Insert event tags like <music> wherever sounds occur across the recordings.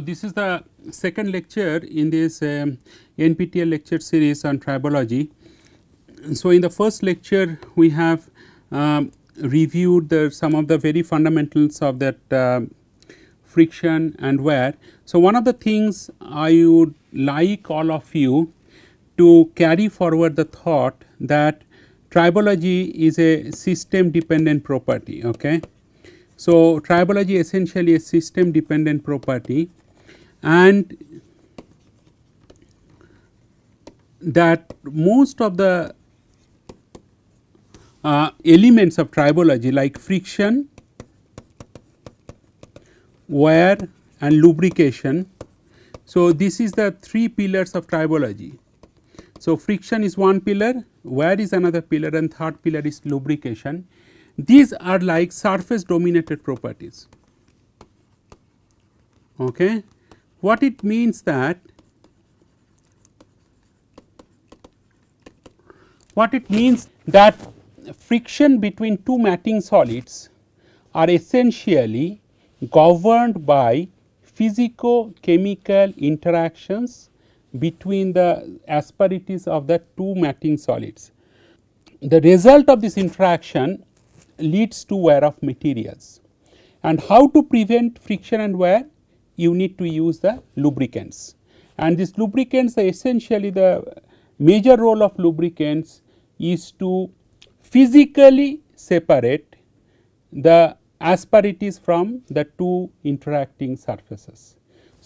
this is the second lecture in this um, NPTL NPTEL lecture series on tribology. So, in the first lecture we have um, reviewed the, some of the very fundamentals of that uh, friction and wear. So, one of the things I would like all of you to carry forward the thought that tribology is a system dependent property. Okay. So, tribology essentially a system dependent property and that most of the uh, elements of tribology like friction, wear and lubrication. So, this is the three pillars of tribology. So, friction is one pillar, wear is another pillar and third pillar is lubrication. These are like surface dominated properties. Okay. What it means that what it means that friction between two matting solids are essentially governed by physico-chemical interactions between the asperities of the two matting solids. The result of this interaction leads to wear of materials and how to prevent friction and wear you need to use the lubricants. And these lubricants essentially the major role of lubricants is to physically separate the asperities from the two interacting surfaces.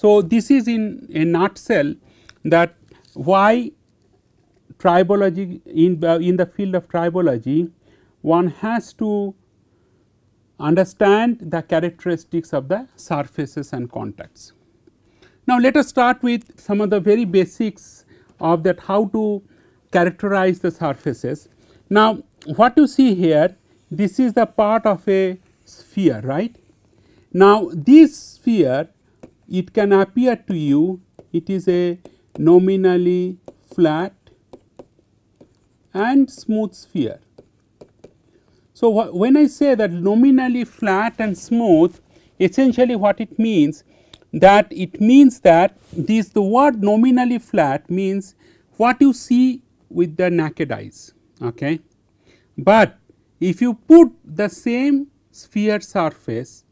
So, this is in a nutshell that why tribology in, uh, in the field of tribology one has to understand the characteristics of the surfaces and contacts. Now, let us start with some of the very basics of that how to characterize the surfaces. Now, what you see here this is the part of a sphere right. Now, this sphere it can appear to you it is a nominally flat and smooth sphere. So, wh when I say that nominally flat and smooth essentially what it means that it means that this the word nominally flat means what you see with the naked eyes okay but if you put the same sphere surface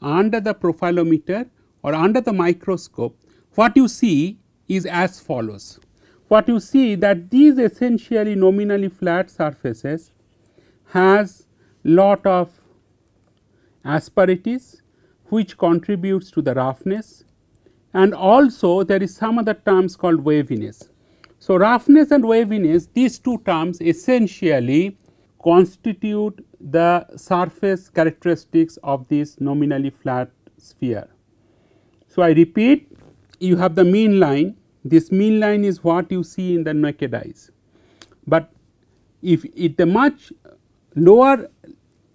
under the profilometer or under the microscope what you see is as follows what you see that these essentially nominally flat surfaces has lot of asperities which contributes to the roughness and also there is some other terms called waviness. So, roughness and waviness these two terms essentially constitute the surface characteristics of this nominally flat sphere. So, I repeat you have the mean line this mean line is what you see in the naked eyes, but if it the much lower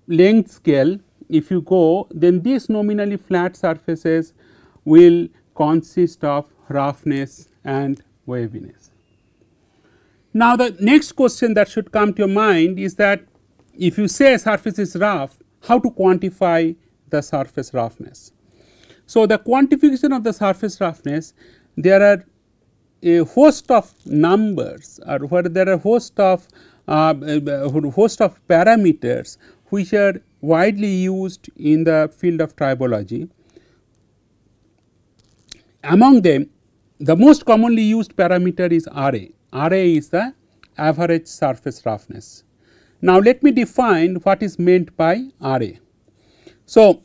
length scale if you go then these nominally flat surfaces will consist of roughness and waviness. Now, the next question that should come to your mind is that if you say a surface is rough, how to quantify the surface roughness. So, the quantification of the surface roughness there are a host of numbers or where there are a host of uh, a uh, uh, host of parameters which are widely used in the field of tribology. Among them the most commonly used parameter is RA. RA is the average surface roughness. Now, let me define what is meant by RA. So,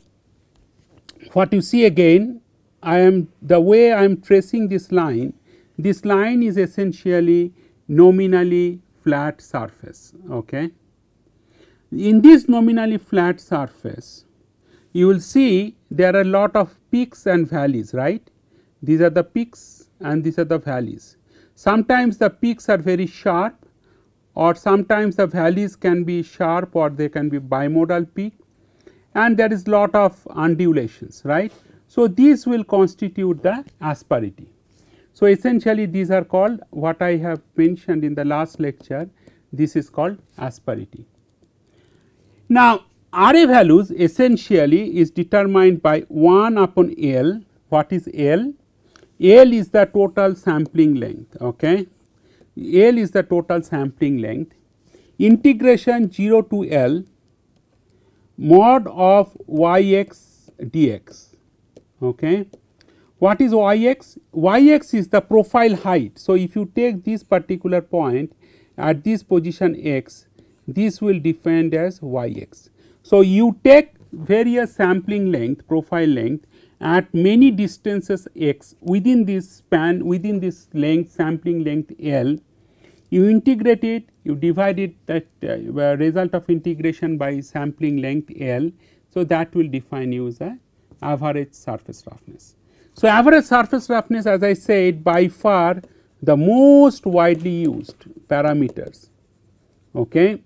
what you see again I am the way I am tracing this line, this line is essentially nominally flat surface. Okay. In this nominally flat surface, you will see there are lot of peaks and valleys, right? These are the peaks and these are the valleys. Sometimes the peaks are very sharp or sometimes the valleys can be sharp or they can be bimodal peak and there is lot of undulations, right? So, these will constitute the asperity. So, essentially these are called what I have mentioned in the last lecture this is called asperity. Now, RA values essentially is determined by 1 upon L what is L? L is the total sampling length okay. L is the total sampling length integration 0 to L mod of yx dx okay what is yx? yx is the profile height. So, if you take this particular point at this position x, this will defined as yx. So, you take various sampling length, profile length at many distances x within this span, within this length, sampling length L. You integrate it, you divide it that uh, uh result of integration by sampling length L. So, that will define you as average surface roughness. So, average surface roughness as I said by far the most widely used parameters. Okay.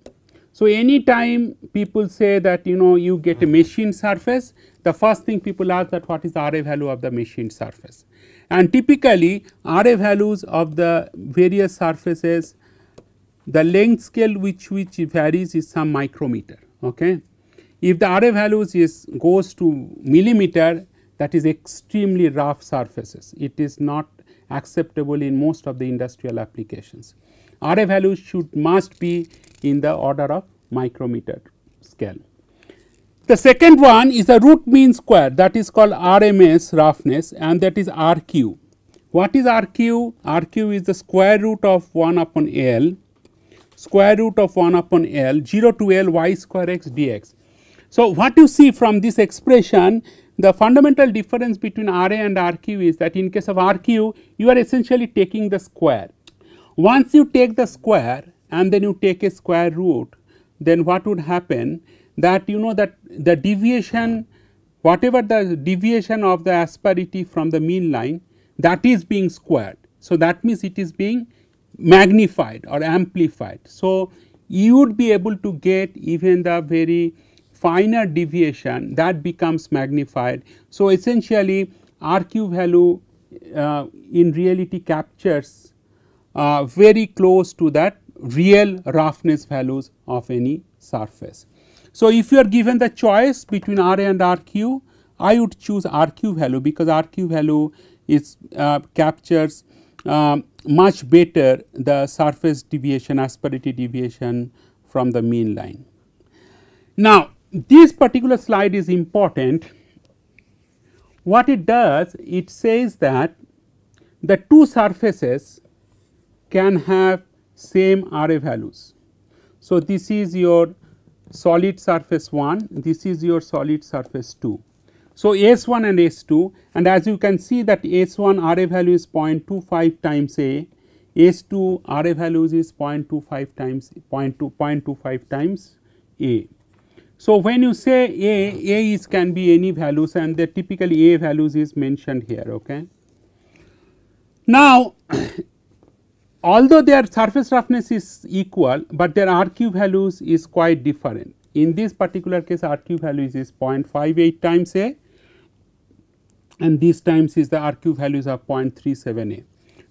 So, any time people say that you know you get a machine surface, the first thing people ask that what is the RA value of the machine surface. And typically RA values of the various surfaces, the length scale which, which varies is some micrometer. Okay. If the RA values is goes to millimeter, that is extremely rough surfaces. It is not acceptable in most of the industrial applications. RA values should must be in the order of micrometer scale. The second one is the root mean square that is called RMS roughness and that is RQ. What is RQ? RQ is the square root of 1 upon L, square root of 1 upon L, 0 to L y square x dx. So, what you see from this expression the fundamental difference between RA and RQ is that in case of RQ, you are essentially taking the square. Once you take the square and then you take a square root, then what would happen that you know that the deviation, whatever the deviation of the asperity from the mean line, that is being squared. So, that means it is being magnified or amplified. So, you would be able to get even the very finer deviation that becomes magnified. So, essentially RQ value uh, in reality captures uh, very close to that real roughness values of any surface. So, if you are given the choice between RA and RQ, I would choose RQ value because RQ value is uh, captures um, much better the surface deviation, asperity deviation from the mean line. Now, this particular slide is important. What it does, it says that the two surfaces can have same RA values. So, this is your solid surface 1, this is your solid surface 2. So, S 1 and S 2 and as you can see that S 1 RA value is 0.25 times A, S 2 RA values is 0.25 times 0.2, 0.25 times A. So, when you say A, A is can be any values and the typically A values is mentioned here. Okay. Now, <clears throat> although their surface roughness is equal, but their RQ values is quite different. In this particular case RQ values is 0.58 times A and these times is the RQ values of 0.37 A.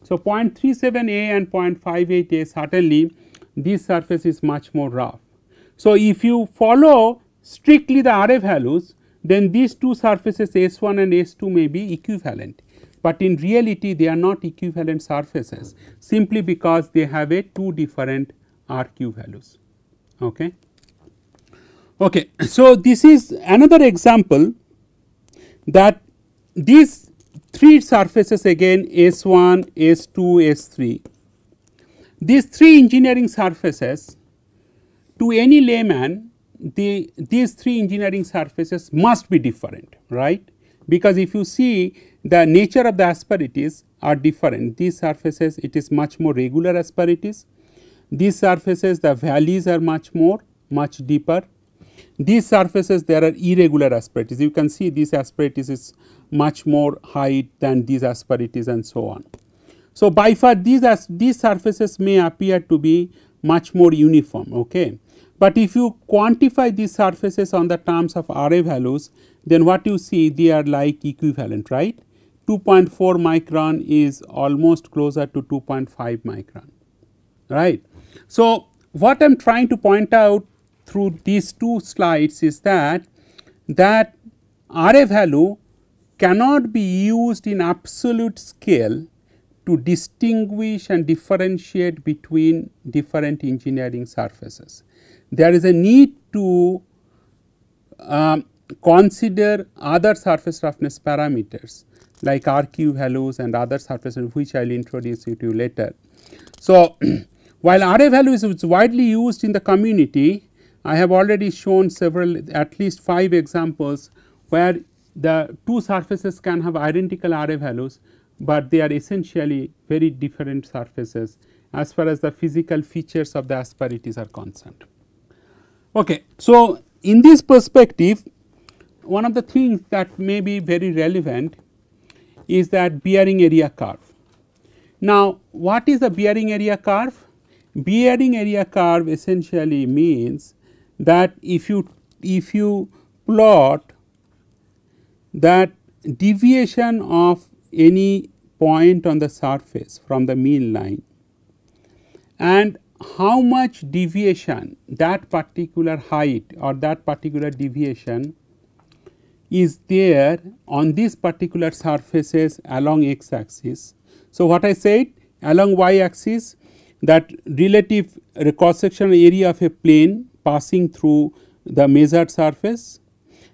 So, 0.37 A and 0.58 A certainly this surface is much more rough so, if you follow strictly the RA values, then these two surfaces S1 and S2 may be equivalent, but in reality they are not equivalent surfaces simply because they have a two different RQ values. Okay. Okay. So, this is another example that these three surfaces again S1, S2, S3, these three engineering surfaces to any layman the, these three engineering surfaces must be different, right? Because if you see the nature of the asperities are different, these surfaces it is much more regular asperities, these surfaces the valleys are much more, much deeper. These surfaces there are irregular asperities, you can see these asperities is much more height than these asperities and so on. So, by far these, these surfaces may appear to be much more uniform. Okay. But if you quantify these surfaces on the terms of RA values, then what you see they are like equivalent, right? 2.4 micron is almost closer to 2.5 micron, right? So, what I am trying to point out through these two slides is that that RA value cannot be used in absolute scale to distinguish and differentiate between different engineering surfaces there is a need to uh, consider other surface roughness parameters like RQ values and other surface which I will introduce you to later. So, <clears throat> while RA value is widely used in the community, I have already shown several at least 5 examples where the two surfaces can have identical RA values, but they are essentially very different surfaces as far as the physical features of the asperities are concerned. Okay. So, in this perspective one of the things that may be very relevant is that bearing area curve. Now, what is a bearing area curve? Bearing area curve essentially means that if you if you plot that deviation of any point on the surface from the mean line and how much deviation that particular height or that particular deviation is there on these particular surfaces along x axis. So, what I said along y axis that relative cross sectional area of a plane passing through the measured surface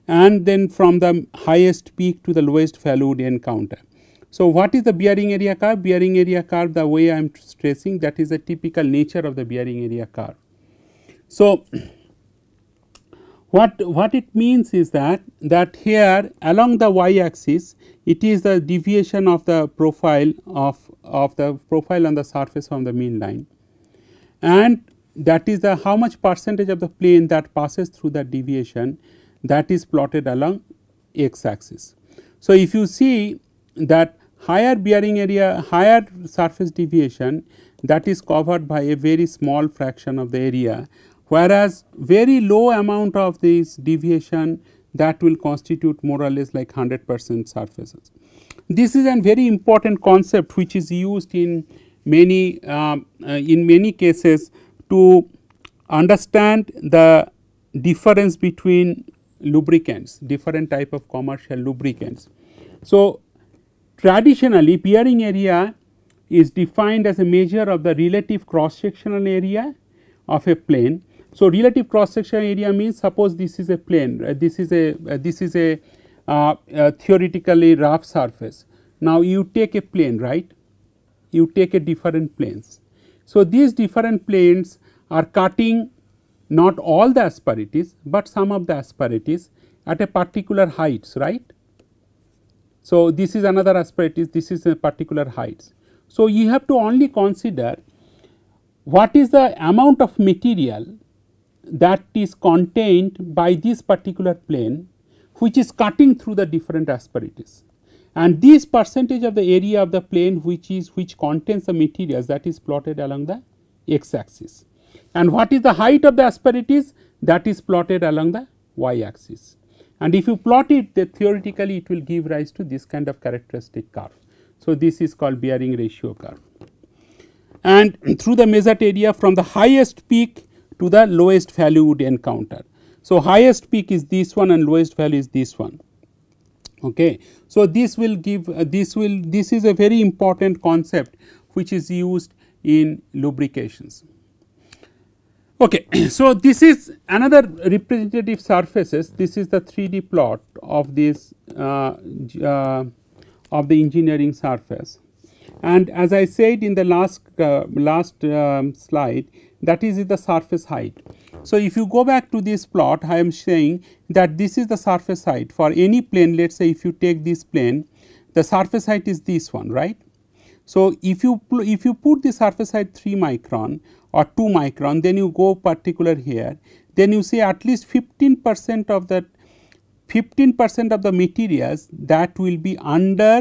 and then from the highest peak to the lowest valued encounter. So, what is the bearing area curve? Bearing area curve the way I am stressing that is a typical nature of the bearing area curve. So, <clears throat> what, what it means is that, that here along the y axis it is the deviation of the profile of, of the profile on the surface from the mean line and that is the how much percentage of the plane that passes through that deviation that is plotted along x axis. So, if you see that higher bearing area, higher surface deviation that is covered by a very small fraction of the area, whereas very low amount of this deviation that will constitute more or less like 100 percent surfaces. This is a very important concept which is used in many uh, uh, in many cases to understand the difference between lubricants, different type of commercial lubricants. So, Traditionally, peering area is defined as a measure of the relative cross sectional area of a plane. So, relative cross sectional area means suppose this is a plane, uh, this is a uh, this is a uh, uh, theoretically rough surface. Now, you take a plane right, you take a different planes. So, these different planes are cutting not all the asperities, but some of the asperities at a particular heights right. So, this is another aspect is this is a particular heights. So, you have to only consider what is the amount of material that is contained by this particular plane which is cutting through the different asperities and this percentage of the area of the plane which is which contains the materials that is plotted along the x axis and what is the height of the asperities that is plotted along the y axis. And if you plot it then theoretically it will give rise to this kind of characteristic curve. So, this is called bearing ratio curve. And <clears throat> through the measured area from the highest peak to the lowest value would encounter. So, highest peak is this one and lowest value is this one. Okay. So, this will give uh, this will this is a very important concept which is used in lubrications. Okay. <clears throat> so, this is another representative surfaces, this is the 3D plot of this uh, uh, of the engineering surface. And as I said in the last uh, last um, slide that is the surface height. So, if you go back to this plot I am saying that this is the surface height for any plane let us say if you take this plane the surface height is this one right. So, if you if you put the surface height 3 micron or 2 micron then you go particular here then you see at least 15 percent of that 15 percent of the materials that will be under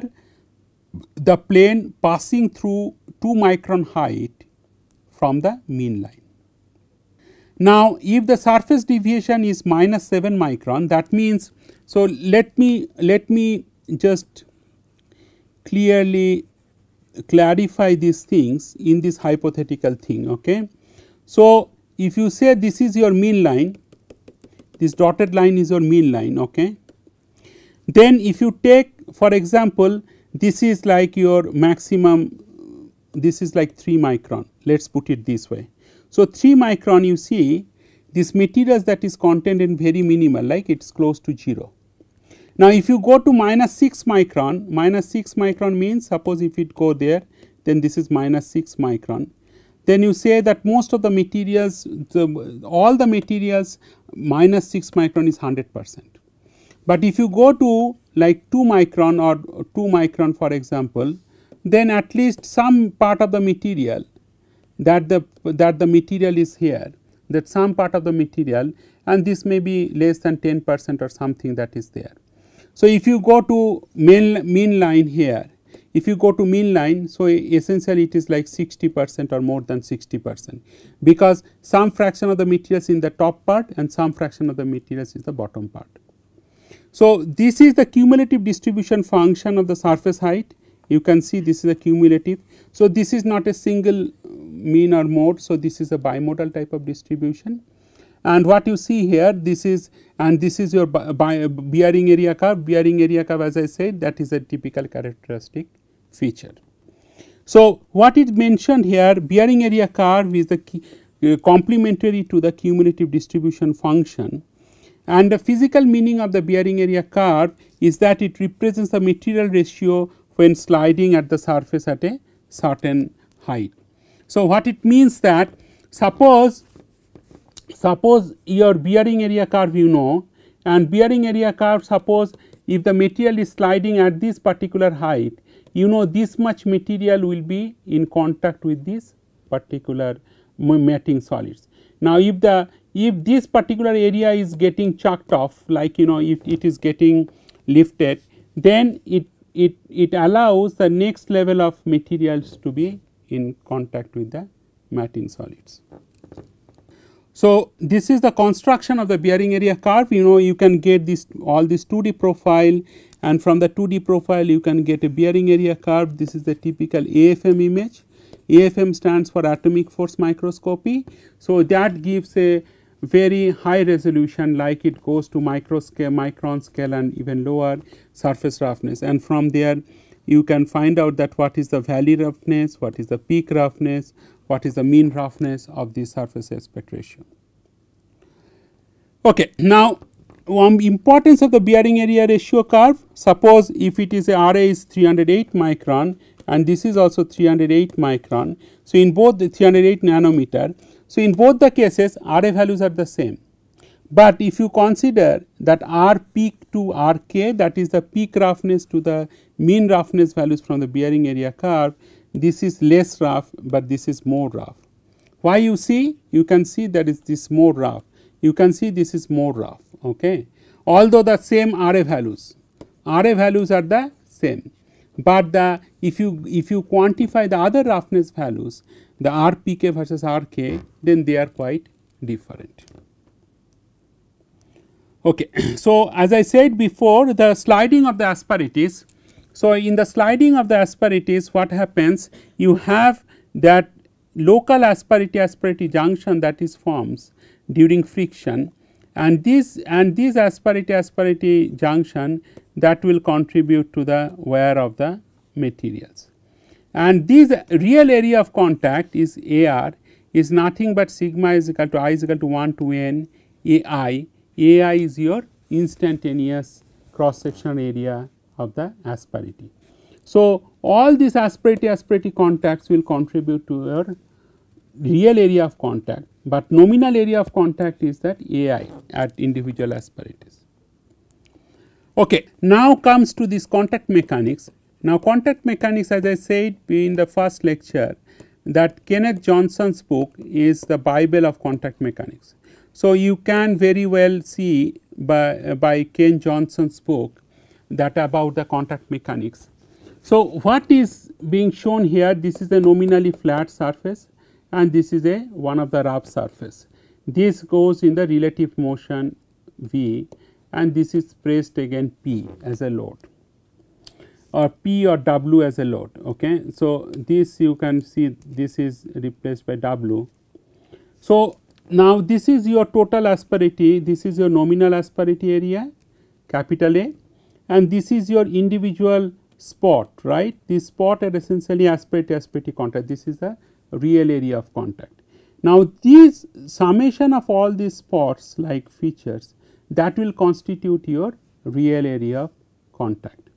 the plane passing through 2 micron height from the mean line. Now, if the surface deviation is minus 7 micron that means, so let me let me just clearly clarify these things in this hypothetical thing. Okay. So, if you say this is your mean line, this dotted line is your mean line. Okay. Then if you take for example, this is like your maximum, this is like 3 micron, let us put it this way. So, 3 micron you see this materials that is contained in very minimal like it is close to 0 now, if you go to minus 6 micron, minus 6 micron means suppose if it go there, then this is minus 6 micron. Then you say that most of the materials, the, all the materials minus 6 micron is 100 percent. But if you go to like 2 micron or 2 micron for example, then at least some part of the material that the that the material is here that some part of the material and this may be less than 10 percent or something that is there. So, if you go to main, mean line here, if you go to mean line, so essentially it is like 60 percent or more than 60 percent because some fraction of the materials in the top part and some fraction of the materials is the bottom part. So, this is the cumulative distribution function of the surface height you can see this is a cumulative. So, this is not a single mean or mode. So, this is a bimodal type of distribution and what you see here this is and this is your bearing area curve bearing area curve as I said that is a typical characteristic feature. So, what is mentioned here bearing area curve is the uh, complementary to the cumulative distribution function and the physical meaning of the bearing area curve is that it represents the material ratio when sliding at the surface at a certain height. So, what it means that suppose suppose your bearing area curve you know and bearing area curve suppose if the material is sliding at this particular height you know this much material will be in contact with this particular matting solids. Now, if the if this particular area is getting chucked off like you know if it is getting lifted then it it it allows the next level of materials to be in contact with the matting solids. So, this is the construction of the bearing area curve you know you can get this all this 2D profile and from the 2D profile you can get a bearing area curve this is the typical AFM image AFM stands for atomic force microscopy. So, that gives a very high resolution like it goes to micro scale, micron scale and even lower surface roughness and from there you can find out that what is the valley roughness, what is the peak roughness, what is the mean roughness of the surface aspect ratio. Okay, now one um, importance of the bearing area ratio curve suppose if it is a RA is 308 micron and this is also 308 micron. So, in both the 308 nanometer. So, in both the cases RA values are the same, but if you consider that R peak to R k that is the peak roughness to the mean roughness values from the bearing area curve this is less rough but this is more rough. Why you see? You can see that is this more rough. You can see this is more rough, okay. Although the same RA values, RA values are the same, but the if you if you quantify the other roughness values, the RPK versus RK, then they are quite different. Okay. <clears throat> So, as I said before, the sliding of the asperities so, in the sliding of the asperities what happens you have that local asperity asperity junction that is forms during friction and this and this asperity asperity junction that will contribute to the wear of the materials. And this real area of contact is AR is nothing but sigma is equal to i is equal to 1 to n AI. AI is your instantaneous cross section area of the asperity. So, all these asperity-asperity contacts will contribute to your real area of contact, but nominal area of contact is that AI at individual asperities. Okay, now comes to this contact mechanics. Now, contact mechanics as I said in the first lecture that Kenneth Johnson's book is the bible of contact mechanics. So, you can very well see by, by Ken Johnson's book that about the contact mechanics. So, what is being shown here this is a nominally flat surface and this is a one of the rough surface. This goes in the relative motion V and this is pressed again P as a load or P or W as a load. Okay. So, this you can see this is replaced by W. So, now this is your total asperity, this is your nominal asperity area capital A and this is your individual spot right this spot are essentially aspect aspect contact this is the real area of contact. Now this summation of all these spots like features that will constitute your real area of contact.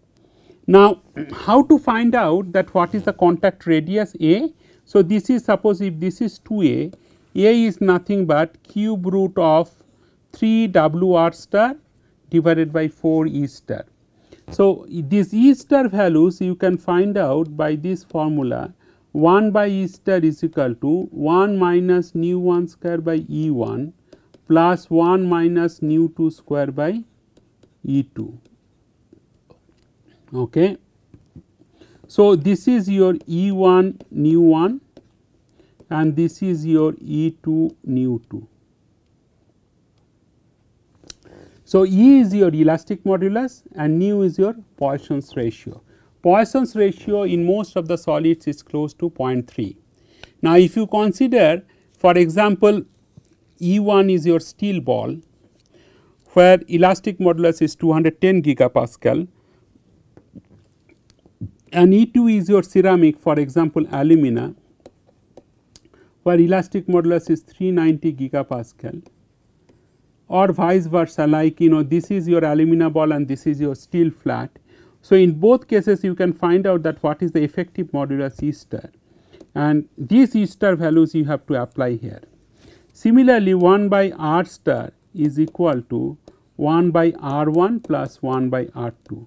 Now how to find out that what is the contact radius A? So this is suppose if this is 2A, A is nothing but cube root of 3 W r star divided by 4 E star. So, these E star values you can find out by this formula 1 by E star is equal to 1 minus nu 1 square by E 1 plus 1 minus nu 2 square by E 2. Okay. So, this is your E 1 nu 1 and this is your E 2 nu 2. So, E is your elastic modulus and nu is your Poisson's ratio. Poisson's ratio in most of the solids is close to 0.3. Now, if you consider for example, E1 is your steel ball where elastic modulus is 210 gigapascal and E2 is your ceramic for example, alumina where elastic modulus is 390 gigapascal or vice versa like you know this is your alumina ball and this is your steel flat. So, in both cases you can find out that what is the effective modulus E star and these E star values you have to apply here. Similarly, 1 by R star is equal to 1 by R1 plus 1 by R2.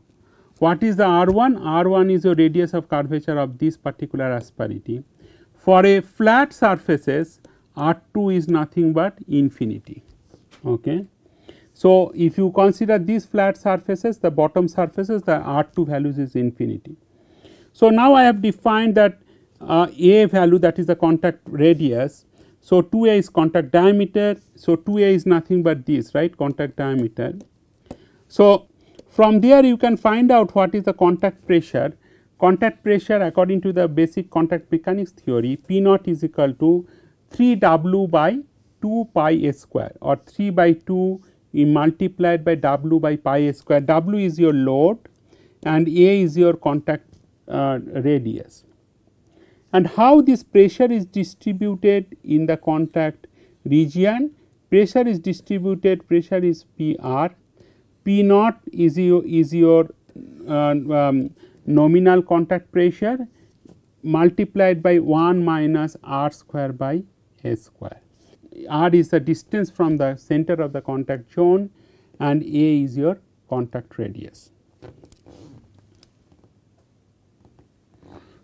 What is the R1? R1 is your radius of curvature of this particular asperity. For a flat surfaces, R2 is nothing but infinity. Okay. So, if you consider these flat surfaces, the bottom surfaces, the R2 values is infinity. So, now I have defined that uh, A value that is the contact radius. So, 2A is contact diameter. So, 2A is nothing but this right contact diameter. So, from there you can find out what is the contact pressure. Contact pressure according to the basic contact mechanics theory P naught is equal to 3 W by 2 pi a square or 3 by 2 multiplied by w by pi a square. w is your load and a is your contact uh, radius. And how this pressure is distributed in the contact region? Pressure is distributed, pressure is PR. P naught is your, is your uh, um, nominal contact pressure multiplied by 1 minus r square by a square r is the distance from the center of the contact zone and a is your contact radius.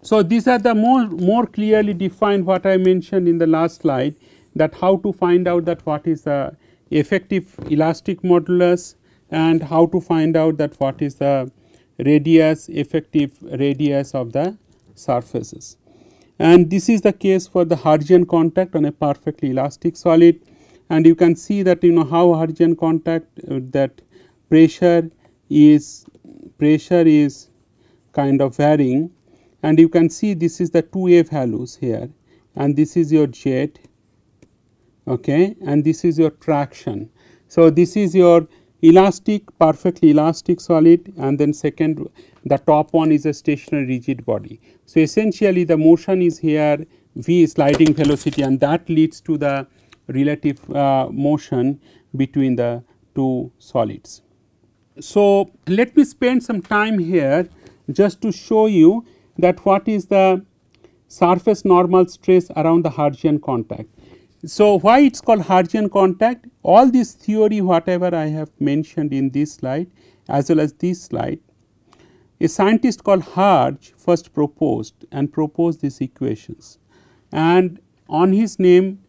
So, these are the more, more clearly defined what I mentioned in the last slide that how to find out that what is the effective elastic modulus and how to find out that what is the radius effective radius of the surfaces. And this is the case for the Hertzian contact on a perfectly elastic solid and you can see that you know how Hertzian contact uh, that pressure is pressure is kind of varying and you can see this is the 2A values here and this is your jet okay and this is your traction. So, this is your elastic perfectly elastic solid and then second the top one is a stationary rigid body. So, essentially the motion is here v sliding velocity and that leads to the relative uh, motion between the two solids. So, let me spend some time here just to show you that what is the surface normal stress around the Hertzian contact. So, why it is called Hertzian contact? all this theory whatever I have mentioned in this slide as well as this slide, a scientist called Harge first proposed and proposed these equations and on his name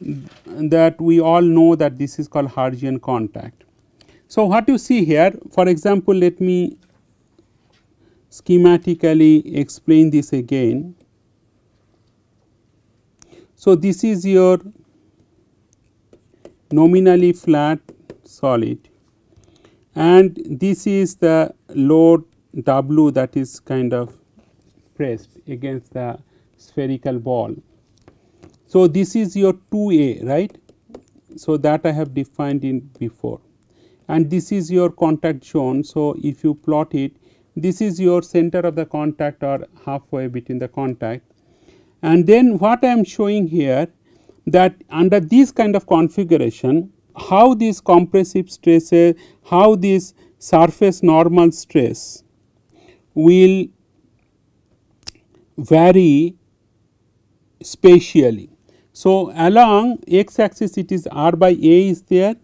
that we all know that this is called Hodgian contact. So, what you see here for example, let me schematically explain this again. So, this is your nominally flat solid and this is the load W that is kind of pressed against the spherical ball. So, this is your 2A right. So, that I have defined in before and this is your contact zone. So, if you plot it this is your center of the contact or halfway between the contact and then what I am showing here that under this kind of configuration how these compressive stresses, how this surface normal stress will vary spatially. So, along x axis it is r by a is there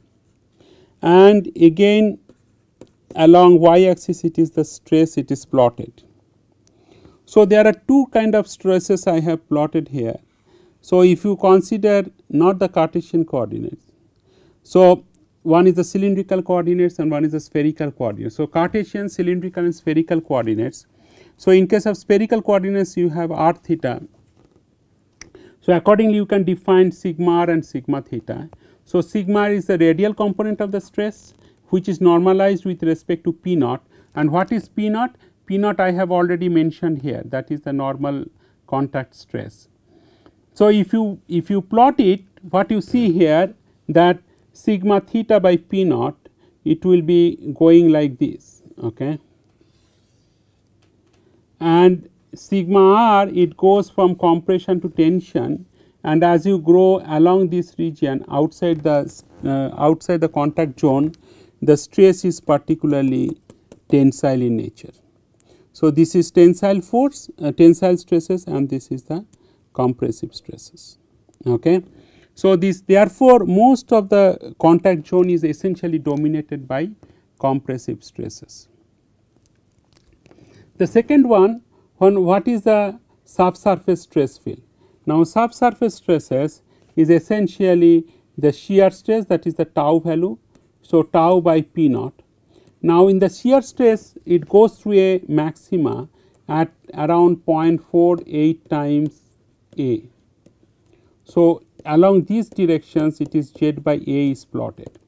and again along y axis it is the stress it is plotted. So, there are two kind of stresses I have plotted here. So, if you consider not the Cartesian coordinates, so one is the cylindrical coordinates and one is the spherical coordinates. So, Cartesian, cylindrical and spherical coordinates. So, in case of spherical coordinates you have r theta. So, accordingly you can define sigma r and sigma theta. So, sigma is the radial component of the stress which is normalized with respect to p naught and what is p naught? P naught I have already mentioned here that is the normal contact stress. So, if you if you plot it what you see here that sigma theta by p naught it will be going like this okay and sigma r it goes from compression to tension and as you grow along this region outside the uh, outside the contact zone the stress is particularly tensile in nature. So, this is tensile force uh, tensile stresses and this is the compressive stresses. Okay. So, this therefore, most of the contact zone is essentially dominated by compressive stresses. The second one, one what is the subsurface stress field? Now, subsurface stresses is essentially the shear stress that is the tau value. So, tau by p naught. Now, in the shear stress it goes through a maxima at around 0.48 times a. So, along these directions it is Z by A is plotted.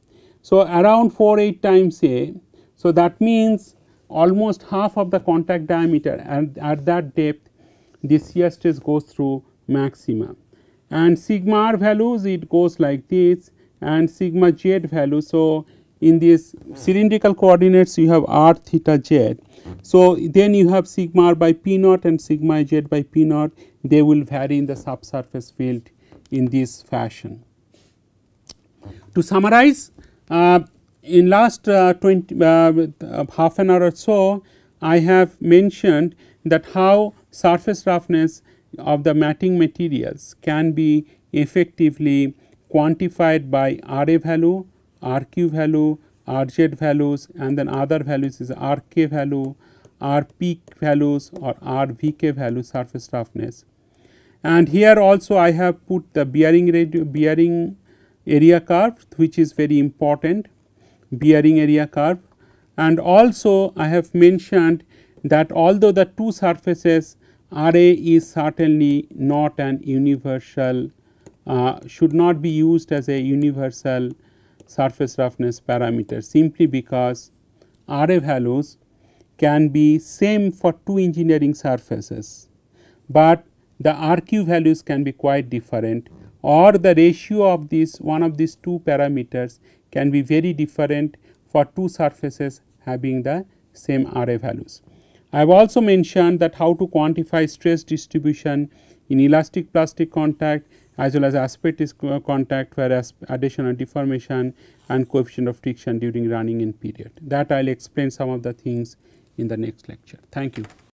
So, around 4 8 times A. So, that means almost half of the contact diameter and at that depth the shear stress goes through maxima and sigma r values it goes like this and sigma z value. So, in these cylindrical coordinates you have r theta z. So, then you have sigma r by p naught and sigma z by p naught they will vary in the subsurface field in this fashion. To summarize uh, in last uh, 20 uh, uh half an hour or so I have mentioned that how surface roughness of the matting materials can be effectively quantified by RA value RQ value, RZ values and then other values is RK value, RP values or RVK value surface roughness. And here also I have put the bearing, radio, bearing area curve which is very important bearing area curve and also I have mentioned that although the two surfaces RA is certainly not an universal uh, should not be used as a universal surface roughness parameter simply because RA values can be same for two engineering surfaces, but the RQ values can be quite different or the ratio of this one of these two parameters can be very different for two surfaces having the same RA values. I have also mentioned that how to quantify stress distribution in elastic plastic contact as well as aspect is contact where addition deformation and coefficient of friction during running in period. That I will explain some of the things in the next lecture. Thank you.